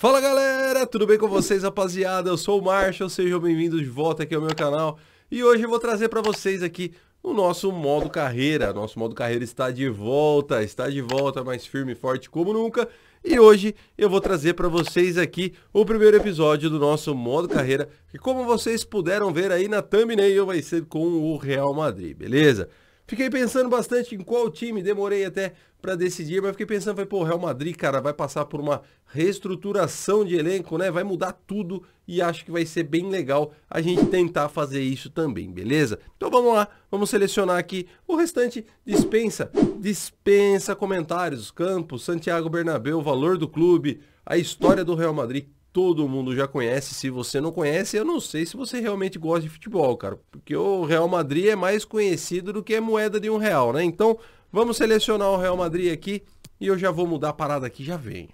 Fala galera, tudo bem com vocês rapaziada? Eu sou o Marshall, sejam bem-vindos de volta aqui ao meu canal E hoje eu vou trazer para vocês aqui o nosso modo carreira Nosso modo carreira está de volta, está de volta, mais firme e forte como nunca E hoje eu vou trazer para vocês aqui o primeiro episódio do nosso modo carreira Que como vocês puderam ver aí na thumbnail vai ser com o Real Madrid, beleza? Fiquei pensando bastante em qual time, demorei até para decidir, mas fiquei pensando, falei, pô, Real Madrid, cara, vai passar por uma reestruturação de elenco, né? Vai mudar tudo e acho que vai ser bem legal a gente tentar fazer isso também, beleza? Então vamos lá, vamos selecionar aqui o restante dispensa, dispensa comentários, Campos, Santiago Bernabéu, o valor do clube, a história do Real Madrid, todo mundo já conhece. Se você não conhece, eu não sei se você realmente gosta de futebol, cara. Porque o Real Madrid é mais conhecido do que moeda de um real, né? Então, vamos selecionar o Real Madrid aqui e eu já vou mudar a parada aqui, já venho.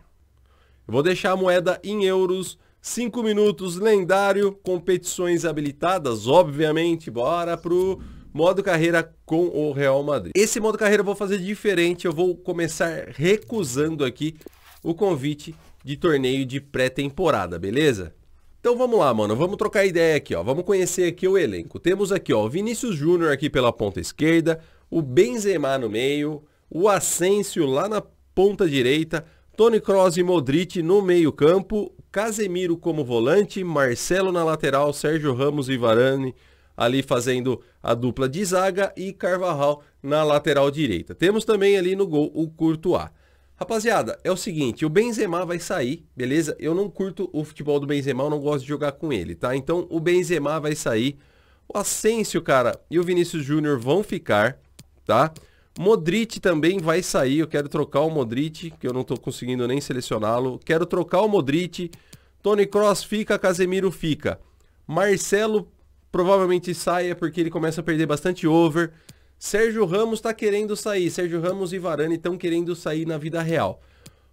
Eu vou deixar a moeda em euros, 5 minutos, lendário, competições habilitadas, obviamente. Bora pro modo carreira com o Real Madrid. Esse modo carreira eu vou fazer diferente, eu vou começar recusando aqui o convite de torneio de pré-temporada, beleza? Então vamos lá, mano, vamos trocar ideia aqui, ó. Vamos conhecer aqui o elenco. Temos aqui, ó, o Vinícius Júnior aqui pela ponta esquerda, o Benzema no meio, o Asensio lá na ponta direita, Tony Kroos e Modric no meio-campo, Casemiro como volante, Marcelo na lateral, Sérgio Ramos e Varane ali fazendo a dupla de zaga e Carvajal na lateral direita. Temos também ali no gol o A. Rapaziada, é o seguinte, o Benzema vai sair, beleza? Eu não curto o futebol do Benzema, eu não gosto de jogar com ele, tá? Então o Benzema vai sair, o Asensio, cara, e o Vinícius Júnior vão ficar, tá? Modric também vai sair, eu quero trocar o Modric, que eu não tô conseguindo nem selecioná-lo. Quero trocar o Modric, Tony Cross fica, Casemiro fica. Marcelo provavelmente saia porque ele começa a perder bastante over. Sérgio Ramos está querendo sair. Sérgio Ramos e Varane estão querendo sair na vida real.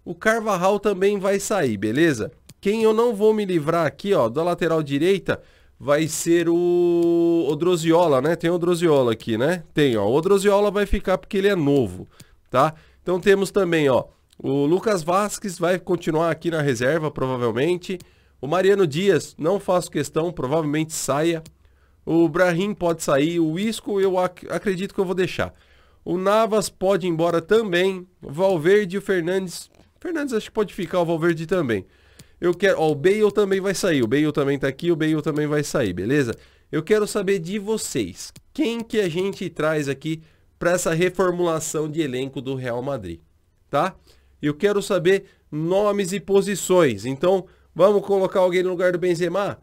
O Carvajal também vai sair, beleza? Quem eu não vou me livrar aqui, ó, da lateral direita, vai ser o Odrosiola, né? Tem o Odroziola aqui, né? Tem, ó. O Odroziola vai ficar porque ele é novo, tá? Então temos também, ó, o Lucas Vasquez vai continuar aqui na reserva, provavelmente. O Mariano Dias, não faço questão, provavelmente saia. O Brahim pode sair, o Isco eu ac acredito que eu vou deixar. O Navas pode ir embora também. Valverde e o Fernandes. Fernandes acho que pode ficar, o Valverde também. Eu quero. Ó, o Bale também vai sair. O Bale também tá aqui, o Bale também vai sair, beleza? Eu quero saber de vocês. Quem que a gente traz aqui para essa reformulação de elenco do Real Madrid? Tá? Eu quero saber nomes e posições. Então, vamos colocar alguém no lugar do Benzema?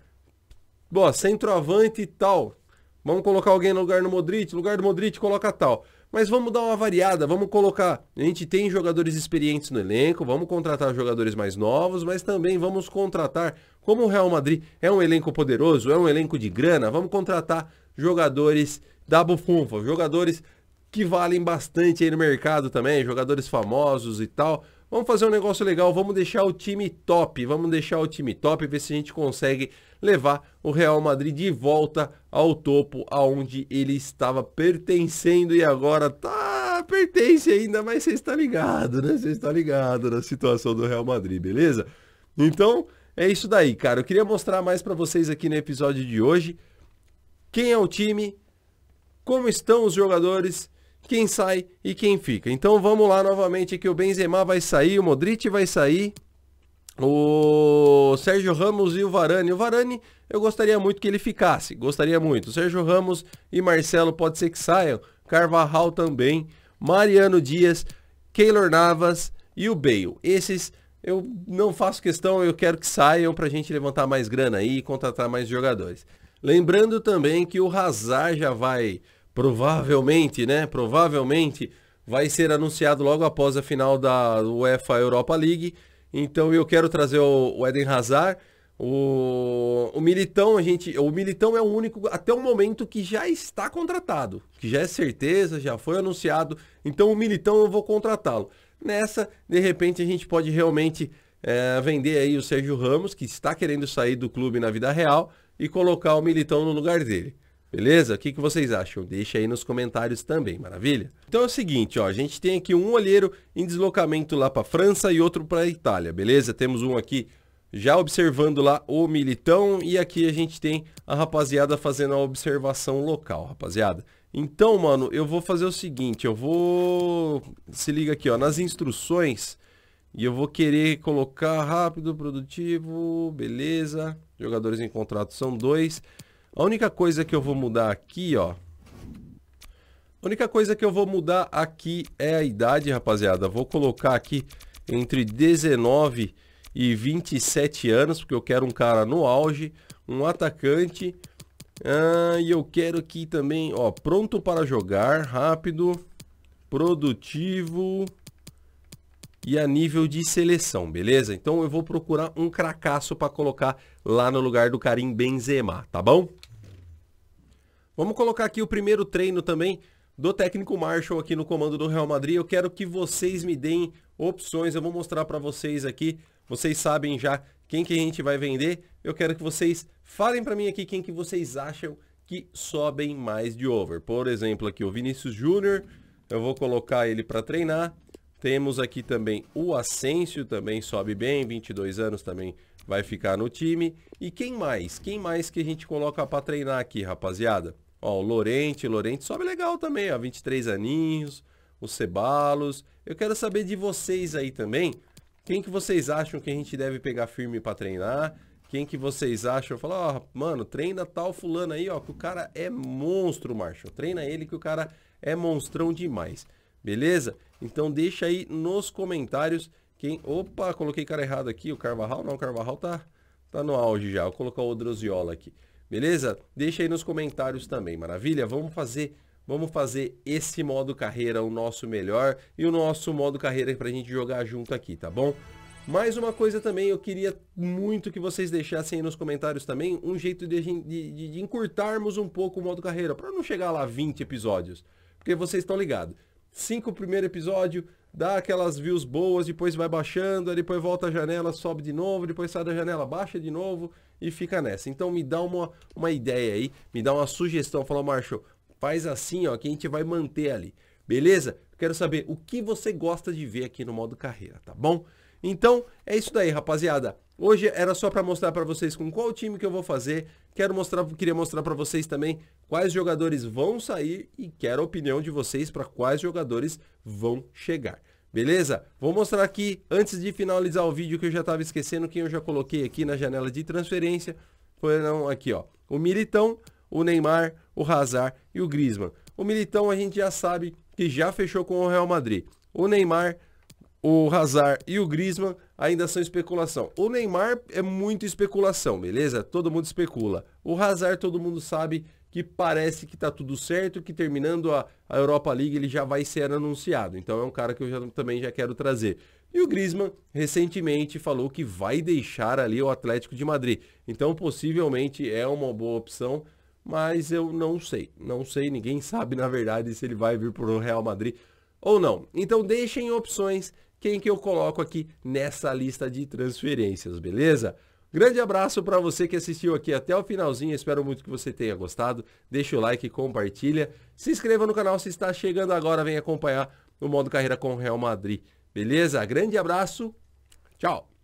Boa, centroavante e tal. Vamos colocar alguém no lugar do Modric, lugar do Modric coloca tal. Mas vamos dar uma variada, vamos colocar. A gente tem jogadores experientes no elenco, vamos contratar jogadores mais novos, mas também vamos contratar. Como o Real Madrid é um elenco poderoso, é um elenco de grana, vamos contratar jogadores da Bufunfa, jogadores que valem bastante aí no mercado também, jogadores famosos e tal. Vamos fazer um negócio legal, vamos deixar o time top, vamos deixar o time top, ver se a gente consegue levar o Real Madrid de volta ao topo aonde ele estava pertencendo e agora tá pertence ainda, mas você está ligado, né? Você está ligado na situação do Real Madrid, beleza? Então, é isso daí, cara. Eu queria mostrar mais para vocês aqui no episódio de hoje quem é o time, como estão os jogadores, quem sai e quem fica. Então vamos lá novamente que o Benzema vai sair, o Modric vai sair, o Sérgio Ramos e o Varane. O Varane, eu gostaria muito que ele ficasse. Gostaria muito. O Sérgio Ramos e Marcelo pode ser que saiam. Carvajal também. Mariano Dias, Keylor Navas e o Bale. Esses eu não faço questão, eu quero que saiam para a gente levantar mais grana aí e contratar mais jogadores. Lembrando também que o Hazard já vai, provavelmente, né? Provavelmente vai ser anunciado logo após a final da UEFA Europa League. Então eu quero trazer o, o Eden Hazard. O, o Militão, a gente, o Militão é o único até o momento que já está contratado, que já é certeza, já foi anunciado. Então o Militão eu vou contratá-lo. Nessa, de repente a gente pode realmente é, vender aí o Sérgio Ramos, que está querendo sair do clube na vida real, e colocar o Militão no lugar dele. Beleza? O que, que vocês acham? Deixa aí nos comentários também, maravilha? Então é o seguinte, ó, a gente tem aqui um olheiro em deslocamento lá para França e outro para Itália, beleza? Temos um aqui já observando lá o militão e aqui a gente tem a rapaziada fazendo a observação local, rapaziada. Então, mano, eu vou fazer o seguinte, eu vou... Se liga aqui, ó, nas instruções e eu vou querer colocar rápido, produtivo, beleza. Jogadores em contrato são dois... A única coisa que eu vou mudar aqui, ó. A única coisa que eu vou mudar aqui é a idade, rapaziada. Vou colocar aqui entre 19 e 27 anos, porque eu quero um cara no auge, um atacante. Ah, e eu quero aqui também, ó, pronto para jogar, rápido, produtivo e a nível de seleção, beleza? Então eu vou procurar um cracaço para colocar lá no lugar do Karim Benzema, tá bom? Vamos colocar aqui o primeiro treino também do técnico Marshall aqui no comando do Real Madrid. Eu quero que vocês me deem opções, eu vou mostrar para vocês aqui. Vocês sabem já quem que a gente vai vender. Eu quero que vocês falem para mim aqui quem que vocês acham que sobem mais de over. Por exemplo, aqui o Vinícius Júnior, eu vou colocar ele para treinar. Temos aqui também o Ascencio, também sobe bem, 22 anos também vai ficar no time. E quem mais? Quem mais que a gente coloca para treinar aqui, rapaziada? Ó, o Lorente, Lorente sobe legal também, ó, 23 aninhos, o Cebalos. Eu quero saber de vocês aí também, quem que vocês acham que a gente deve pegar firme para treinar? Quem que vocês acham? falar ó, mano, treina tal fulano aí, ó, que o cara é monstro, Marshall. Treina ele que o cara é monstrão demais. Beleza? Então deixa aí nos comentários quem... Opa, coloquei cara errado aqui, o Carvajal. Não, o Carvajal tá, tá no auge já. Vou colocar o Droziola aqui. Beleza? Deixa aí nos comentários também, maravilha? Vamos fazer... Vamos fazer esse modo carreira o nosso melhor e o nosso modo carreira para a gente jogar junto aqui, tá bom? Mais uma coisa também, eu queria muito que vocês deixassem aí nos comentários também um jeito de, de, de encurtarmos um pouco o modo carreira, para não chegar lá 20 episódios. Porque vocês estão ligados, cinco primeiro episódio, dá aquelas views boas, depois vai baixando, depois volta a janela, sobe de novo, depois sai da janela, baixa de novo e fica nessa. Então me dá uma, uma ideia aí, me dá uma sugestão, fala, Marshall, faz assim, ó, que a gente vai manter ali. Beleza? Quero saber o que você gosta de ver aqui no modo carreira, tá bom? Então, é isso daí, rapaziada. Hoje era só para mostrar para vocês com qual time que eu vou fazer. Quero mostrar, queria mostrar para vocês também quais jogadores vão sair e quero a opinião de vocês para quais jogadores vão chegar. Beleza? Vou mostrar aqui, antes de finalizar o vídeo, que eu já estava esquecendo quem eu já coloquei aqui na janela de transferência. Foram aqui, ó. O Militão, o Neymar, o Hazard e o Griezmann. O Militão a gente já sabe que já fechou com o Real Madrid. O Neymar, o Hazard e o Griezmann ainda são especulação. O Neymar é muito especulação, beleza? Todo mundo especula. O Hazard todo mundo sabe que parece que está tudo certo, que terminando a, a, Europa League ele já vai ser anunciado. Então é um cara que eu já, também já quero trazer. E o Griezmann recentemente falou que vai deixar ali o Atlético de Madrid. Então possivelmente é uma boa opção, mas eu não sei. Não sei, ninguém sabe na verdade se ele vai vir para o Real Madrid ou não. Então deixem opções quem que eu coloco aqui nessa lista de transferências, beleza? Grande abraço para você que assistiu aqui até o finalzinho. Espero muito que você tenha gostado. Deixa o like, compartilha. Se inscreva no canal se está chegando agora. Vem acompanhar o Modo Carreira com o Real Madrid. Beleza? Grande abraço. Tchau.